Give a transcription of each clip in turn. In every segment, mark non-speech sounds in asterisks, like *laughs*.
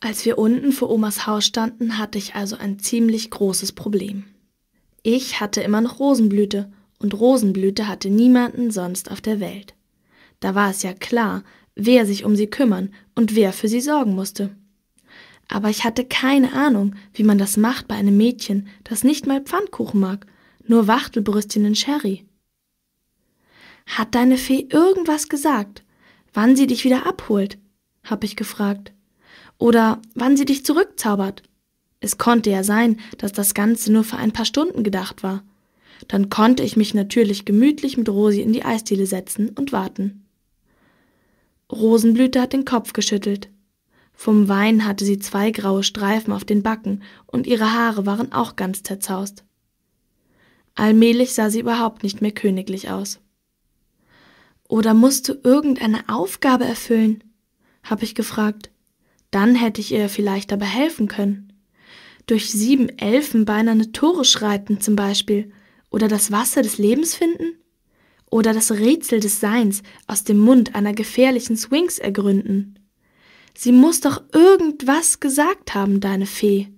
Als wir unten vor Omas Haus standen, hatte ich also ein ziemlich großes Problem. Ich hatte immer noch Rosenblüte und Rosenblüte hatte niemanden sonst auf der Welt. Da war es ja klar, wer sich um sie kümmern und wer für sie sorgen musste. Aber ich hatte keine Ahnung, wie man das macht bei einem Mädchen, das nicht mal Pfannkuchen mag, nur Wachtelbrüstchen in Sherry. Hat deine Fee irgendwas gesagt? Wann sie dich wieder abholt? habe ich gefragt oder wann sie dich zurückzaubert. Es konnte ja sein, dass das Ganze nur für ein paar Stunden gedacht war. Dann konnte ich mich natürlich gemütlich mit Rosi in die Eisdiele setzen und warten. Rosenblüte hat den Kopf geschüttelt. Vom Wein hatte sie zwei graue Streifen auf den Backen und ihre Haare waren auch ganz zerzaust. Allmählich sah sie überhaupt nicht mehr königlich aus. Oder musst du irgendeine Aufgabe erfüllen? habe ich gefragt. Dann hätte ich ihr vielleicht dabei helfen können. Durch sieben elfenbeinerne Tore schreiten zum Beispiel. Oder das Wasser des Lebens finden. Oder das Rätsel des Seins aus dem Mund einer gefährlichen Swings ergründen. Sie muss doch irgendwas gesagt haben, deine Fee.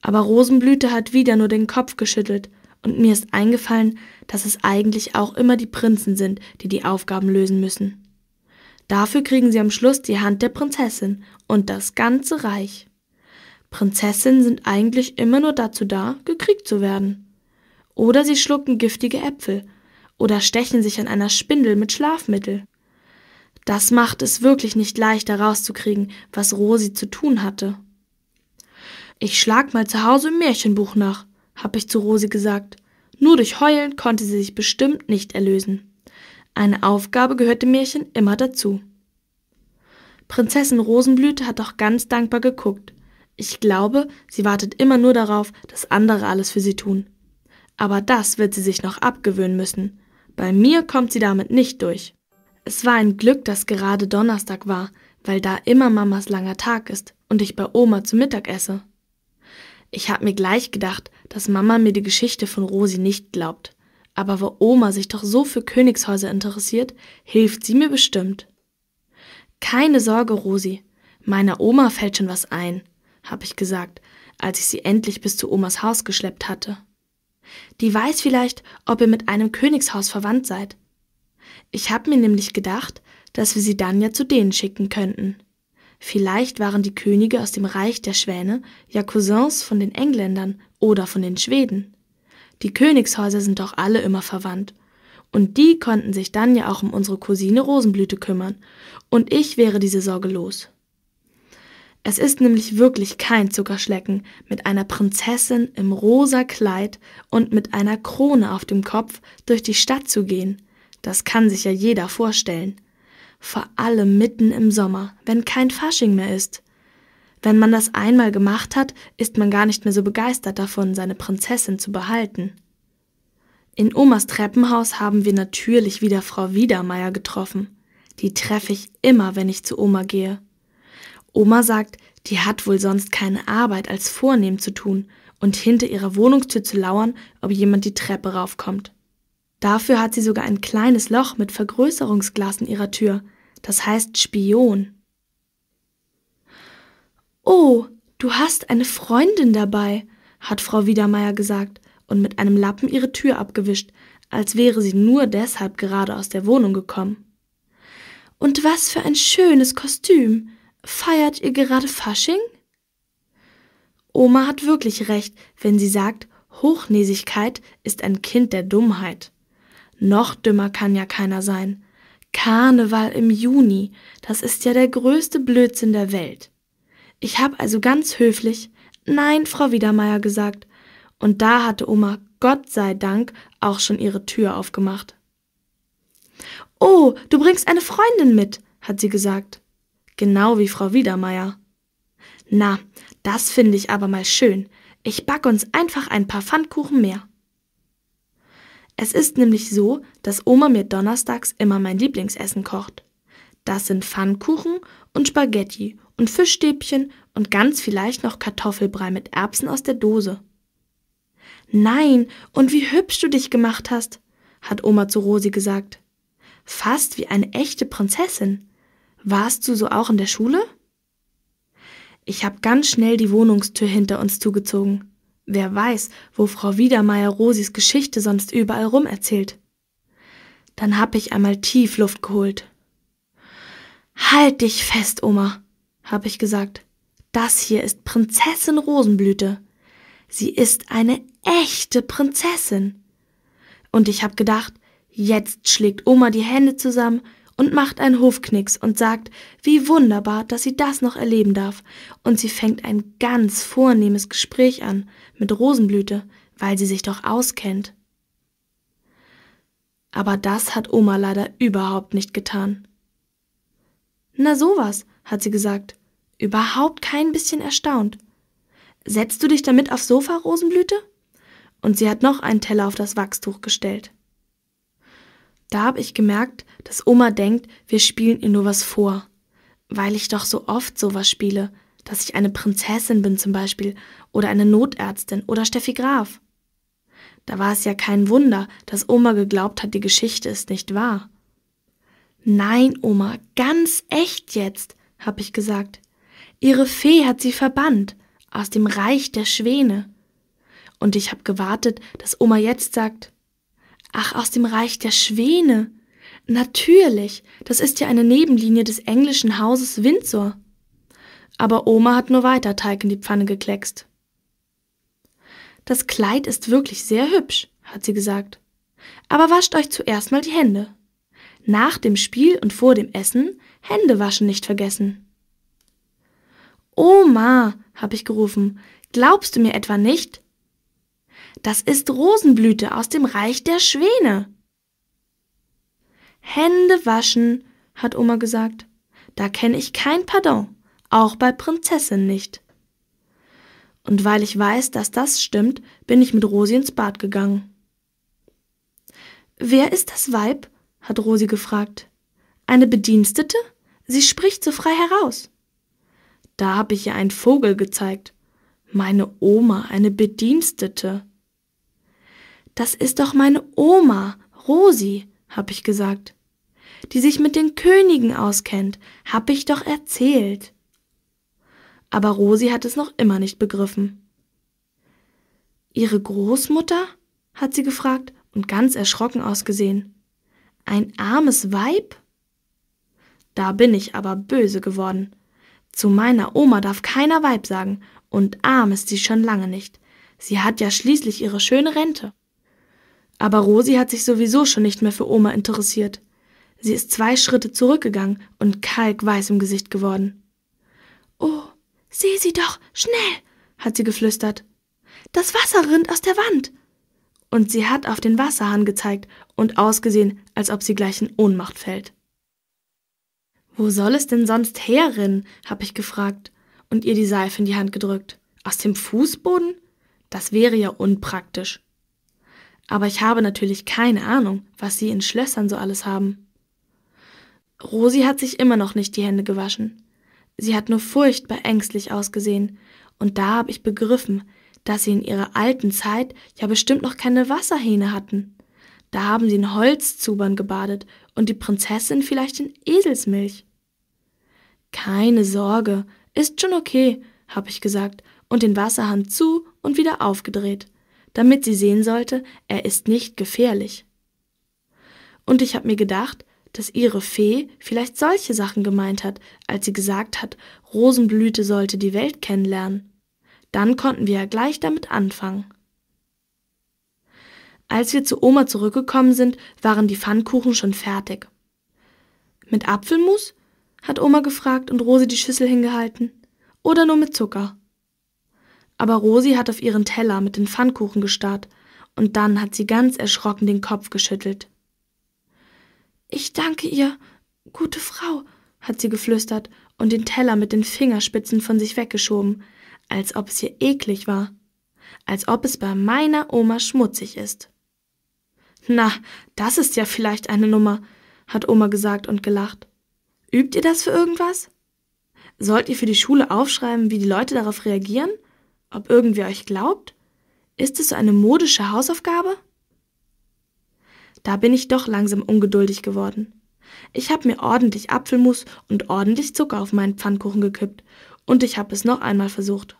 Aber Rosenblüte hat wieder nur den Kopf geschüttelt und mir ist eingefallen, dass es eigentlich auch immer die Prinzen sind, die die Aufgaben lösen müssen. Dafür kriegen sie am Schluss die Hand der Prinzessin und das ganze Reich. Prinzessinnen sind eigentlich immer nur dazu da, gekriegt zu werden. Oder sie schlucken giftige Äpfel oder stechen sich an einer Spindel mit Schlafmittel. Das macht es wirklich nicht leicht herauszukriegen, was Rosi zu tun hatte. Ich schlag mal zu Hause im Märchenbuch nach, hab ich zu Rosi gesagt. Nur durch Heulen konnte sie sich bestimmt nicht erlösen. Eine Aufgabe gehört dem Märchen immer dazu. Prinzessin Rosenblüte hat auch ganz dankbar geguckt. Ich glaube, sie wartet immer nur darauf, dass andere alles für sie tun. Aber das wird sie sich noch abgewöhnen müssen. Bei mir kommt sie damit nicht durch. Es war ein Glück, dass gerade Donnerstag war, weil da immer Mamas langer Tag ist und ich bei Oma zu Mittag esse. Ich habe mir gleich gedacht, dass Mama mir die Geschichte von Rosi nicht glaubt. Aber wo Oma sich doch so für Königshäuser interessiert, hilft sie mir bestimmt. Keine Sorge, Rosi. Meiner Oma fällt schon was ein, habe ich gesagt, als ich sie endlich bis zu Omas Haus geschleppt hatte. Die weiß vielleicht, ob ihr mit einem Königshaus verwandt seid. Ich habe mir nämlich gedacht, dass wir sie dann ja zu denen schicken könnten. Vielleicht waren die Könige aus dem Reich der Schwäne ja Cousins von den Engländern oder von den Schweden. Die Königshäuser sind doch alle immer verwandt. Und die konnten sich dann ja auch um unsere Cousine Rosenblüte kümmern. Und ich wäre diese Sorge los. Es ist nämlich wirklich kein Zuckerschlecken, mit einer Prinzessin im rosa Kleid und mit einer Krone auf dem Kopf durch die Stadt zu gehen. Das kann sich ja jeder vorstellen. Vor allem mitten im Sommer, wenn kein Fasching mehr ist. Wenn man das einmal gemacht hat, ist man gar nicht mehr so begeistert davon, seine Prinzessin zu behalten. In Omas Treppenhaus haben wir natürlich wieder Frau Wiedermeier getroffen. Die treffe ich immer, wenn ich zu Oma gehe. Oma sagt, die hat wohl sonst keine Arbeit als vornehm zu tun und hinter ihrer Wohnungstür zu lauern, ob jemand die Treppe raufkommt. Dafür hat sie sogar ein kleines Loch mit Vergrößerungsglas in ihrer Tür. Das heißt Spion. Oh, du hast eine Freundin dabei, hat Frau Wiedermeier gesagt und mit einem Lappen ihre Tür abgewischt, als wäre sie nur deshalb gerade aus der Wohnung gekommen. Und was für ein schönes Kostüm. Feiert ihr gerade Fasching? Oma hat wirklich recht, wenn sie sagt, Hochnäsigkeit ist ein Kind der Dummheit. Noch dümmer kann ja keiner sein. Karneval im Juni, das ist ja der größte Blödsinn der Welt. Ich habe also ganz höflich Nein, Frau Wiedermeier gesagt, und da hatte Oma Gott sei Dank auch schon ihre Tür aufgemacht. Oh, du bringst eine Freundin mit, hat sie gesagt. Genau wie Frau Wiedermeier. Na, das finde ich aber mal schön. Ich back uns einfach ein paar Pfannkuchen mehr. Es ist nämlich so, dass Oma mir donnerstags immer mein Lieblingsessen kocht. Das sind Pfannkuchen und Spaghetti und Fischstäbchen und ganz vielleicht noch Kartoffelbrei mit Erbsen aus der Dose. Nein, und wie hübsch du dich gemacht hast, hat Oma zu Rosi gesagt. Fast wie eine echte Prinzessin. Warst du so auch in der Schule? Ich habe ganz schnell die Wohnungstür hinter uns zugezogen. Wer weiß, wo Frau Wiedermeier Rosis Geschichte sonst überall rum erzählt. Dann hab ich einmal tief Luft geholt. Halt dich fest, Oma, habe ich gesagt. Das hier ist Prinzessin Rosenblüte. Sie ist eine echte Prinzessin. Und ich habe gedacht, jetzt schlägt Oma die Hände zusammen und macht einen Hofknicks und sagt, wie wunderbar, dass sie das noch erleben darf. Und sie fängt ein ganz vornehmes Gespräch an mit Rosenblüte, weil sie sich doch auskennt. Aber das hat Oma leider überhaupt nicht getan. Na sowas, hat sie gesagt, überhaupt kein bisschen erstaunt. Setzt du dich damit aufs Sofa, Rosenblüte? Und sie hat noch einen Teller auf das Wachstuch gestellt. Da habe ich gemerkt, dass Oma denkt, wir spielen ihr nur was vor. Weil ich doch so oft sowas spiele, dass ich eine Prinzessin bin zum Beispiel oder eine Notärztin oder Steffi Graf. Da war es ja kein Wunder, dass Oma geglaubt hat, die Geschichte ist nicht wahr. Nein, Oma, ganz echt jetzt, hab ich gesagt. Ihre Fee hat sie verbannt aus dem Reich der Schwäne. Und ich hab gewartet, dass Oma jetzt sagt, ach, aus dem Reich der Schwäne. Natürlich, das ist ja eine Nebenlinie des englischen Hauses Windsor. Aber Oma hat nur weiter Teig in die Pfanne gekleckst. Das Kleid ist wirklich sehr hübsch, hat sie gesagt. Aber wascht euch zuerst mal die Hände. Nach dem Spiel und vor dem Essen Hände waschen nicht vergessen. Oma, habe ich gerufen, glaubst du mir etwa nicht? Das ist Rosenblüte aus dem Reich der Schwäne. Hände waschen, hat Oma gesagt. Da kenne ich kein Pardon, auch bei Prinzessin nicht. Und weil ich weiß, dass das stimmt, bin ich mit Rosi ins Bad gegangen. Wer ist das Weib, hat Rosi gefragt. Eine Bedienstete? Sie spricht so frei heraus. Da habe ich ihr einen Vogel gezeigt. Meine Oma, eine Bedienstete. Das ist doch meine Oma, Rosi, habe ich gesagt, die sich mit den Königen auskennt, habe ich doch erzählt. Aber Rosi hat es noch immer nicht begriffen. Ihre Großmutter? hat sie gefragt und ganz erschrocken ausgesehen. Ein armes Weib? Da bin ich aber böse geworden. Zu meiner Oma darf keiner Weib sagen, und arm ist sie schon lange nicht. Sie hat ja schließlich ihre schöne Rente. Aber Rosi hat sich sowieso schon nicht mehr für Oma interessiert. Sie ist zwei Schritte zurückgegangen und kalkweiß im Gesicht geworden. Oh, sieh sie doch, schnell, hat sie geflüstert. Das Wasser rinnt aus der Wand und sie hat auf den Wasserhahn gezeigt und ausgesehen, als ob sie gleich in Ohnmacht fällt. Wo soll es denn sonst herrennen? habe ich gefragt und ihr die Seife in die Hand gedrückt. Aus dem Fußboden? Das wäre ja unpraktisch. Aber ich habe natürlich keine Ahnung, was sie in Schlössern so alles haben. Rosi hat sich immer noch nicht die Hände gewaschen. Sie hat nur furchtbar ängstlich ausgesehen, und da habe ich begriffen, dass sie in ihrer alten Zeit ja bestimmt noch keine Wasserhähne hatten. Da haben sie in Holzzubern gebadet und die Prinzessin vielleicht in Eselsmilch. Keine Sorge, ist schon okay, habe ich gesagt und den Wasserhahn zu und wieder aufgedreht, damit sie sehen sollte, er ist nicht gefährlich. Und ich habe mir gedacht, dass ihre Fee vielleicht solche Sachen gemeint hat, als sie gesagt hat, Rosenblüte sollte die Welt kennenlernen. Dann konnten wir ja gleich damit anfangen. Als wir zu Oma zurückgekommen sind, waren die Pfannkuchen schon fertig. Mit Apfelmus? hat Oma gefragt und Rosi die Schüssel hingehalten. Oder nur mit Zucker? Aber Rosi hat auf ihren Teller mit den Pfannkuchen gestarrt und dann hat sie ganz erschrocken den Kopf geschüttelt. Ich danke ihr, gute Frau, hat sie geflüstert und den Teller mit den Fingerspitzen von sich weggeschoben, als ob es hier eklig war, als ob es bei meiner Oma schmutzig ist. Na, das ist ja vielleicht eine Nummer, hat Oma gesagt und gelacht. Übt ihr das für irgendwas? Sollt ihr für die Schule aufschreiben, wie die Leute darauf reagieren? Ob irgendwer euch glaubt? Ist es so eine modische Hausaufgabe? Da bin ich doch langsam ungeduldig geworden. Ich habe mir ordentlich Apfelmus und ordentlich Zucker auf meinen Pfannkuchen gekippt und ich habe es noch einmal versucht.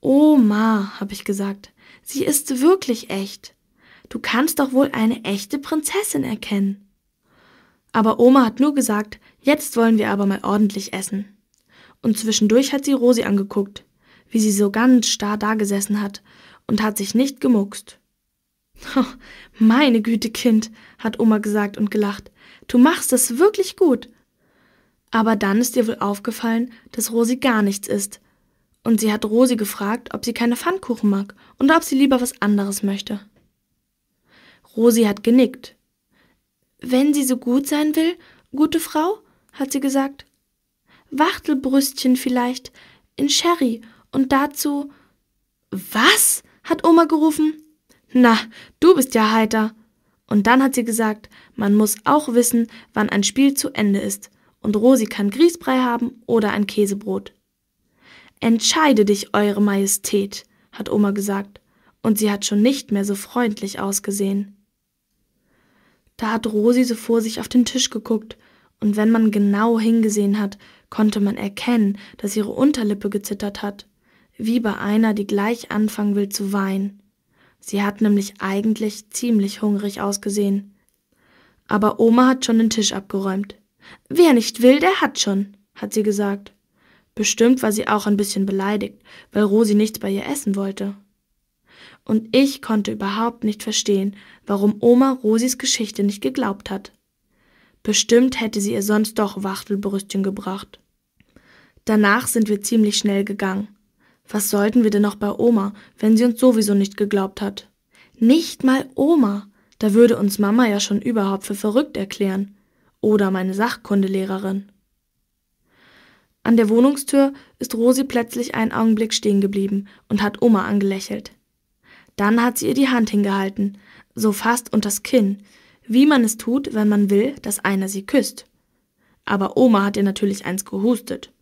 Oma, habe ich gesagt, sie ist wirklich echt. Du kannst doch wohl eine echte Prinzessin erkennen. Aber Oma hat nur gesagt, jetzt wollen wir aber mal ordentlich essen. Und zwischendurch hat sie Rosi angeguckt, wie sie so ganz starr dagesessen hat und hat sich nicht gemuckst. *laughs* meine Güte, Kind, hat Oma gesagt und gelacht. Du machst es wirklich gut. Aber dann ist ihr wohl aufgefallen, dass Rosi gar nichts isst. Und sie hat Rosi gefragt, ob sie keine Pfannkuchen mag und ob sie lieber was anderes möchte. Rosi hat genickt. Wenn sie so gut sein will, gute Frau, hat sie gesagt. Wachtelbrüstchen vielleicht, in Sherry und dazu. Was? hat Oma gerufen. Na, du bist ja heiter. Und dann hat sie gesagt, man muss auch wissen, wann ein Spiel zu Ende ist und Rosi kann Grießbrei haben oder ein Käsebrot. Entscheide dich, Eure Majestät, hat Oma gesagt, und sie hat schon nicht mehr so freundlich ausgesehen. Da hat Rosi so vor sich auf den Tisch geguckt, und wenn man genau hingesehen hat, konnte man erkennen, dass ihre Unterlippe gezittert hat, wie bei einer, die gleich anfangen will zu weinen. Sie hat nämlich eigentlich ziemlich hungrig ausgesehen. Aber Oma hat schon den Tisch abgeräumt. Wer nicht will, der hat schon, hat sie gesagt. Bestimmt war sie auch ein bisschen beleidigt, weil Rosi nichts bei ihr essen wollte. Und ich konnte überhaupt nicht verstehen, warum Oma Rosis Geschichte nicht geglaubt hat. Bestimmt hätte sie ihr sonst doch Wachtelbrüstchen gebracht. Danach sind wir ziemlich schnell gegangen. Was sollten wir denn noch bei Oma, wenn sie uns sowieso nicht geglaubt hat? Nicht mal Oma. Da würde uns Mama ja schon überhaupt für verrückt erklären oder meine Sachkundelehrerin. An der Wohnungstür ist Rosi plötzlich einen Augenblick stehen geblieben und hat Oma angelächelt. Dann hat sie ihr die Hand hingehalten, so fast das Kinn, wie man es tut, wenn man will, dass einer sie küsst. Aber Oma hat ihr natürlich eins gehustet.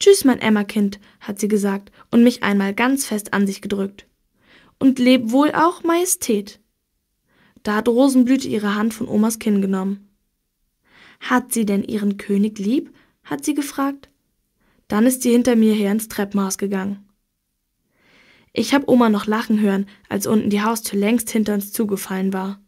Tschüss, mein Emma-Kind, hat sie gesagt und mich einmal ganz fest an sich gedrückt. Und leb wohl auch Majestät. Da hat Rosenblüte ihre Hand von Omas Kinn genommen. Hat sie denn ihren König lieb? hat sie gefragt. Dann ist sie hinter mir her ins Treppenhaus gegangen. Ich hab Oma noch lachen hören, als unten die Haustür längst hinter uns zugefallen war.